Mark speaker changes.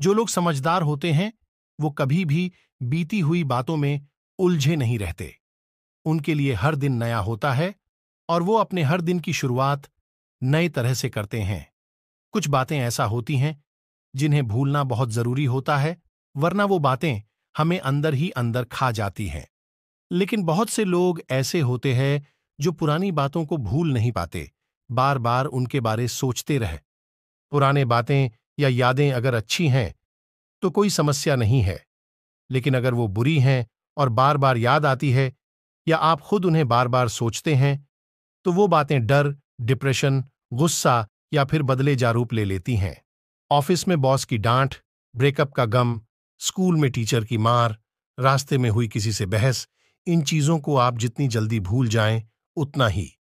Speaker 1: जो लोग समझदार होते हैं वो कभी भी बीती हुई बातों में उलझे नहीं रहते उनके लिए हर दिन नया होता है और वो अपने हर दिन की शुरुआत नए तरह से करते हैं कुछ बातें ऐसा होती हैं जिन्हें भूलना बहुत जरूरी होता है वरना वो बातें हमें अंदर ही अंदर खा जाती हैं लेकिन बहुत से लोग ऐसे होते हैं जो पुरानी बातों को भूल नहीं पाते बार बार उनके बारे सोचते रहे पुराने बातें या यादें अगर अच्छी हैं तो कोई समस्या नहीं है लेकिन अगर वो बुरी हैं और बार बार याद आती है या आप खुद उन्हें बार बार सोचते हैं तो वो बातें डर डिप्रेशन गुस्सा या फिर बदले जा रूप ले लेती हैं ऑफिस में बॉस की डांट ब्रेकअप का गम स्कूल में टीचर की मार रास्ते में हुई किसी से बहस इन चीज़ों को आप जितनी जल्दी भूल जाएं उतना ही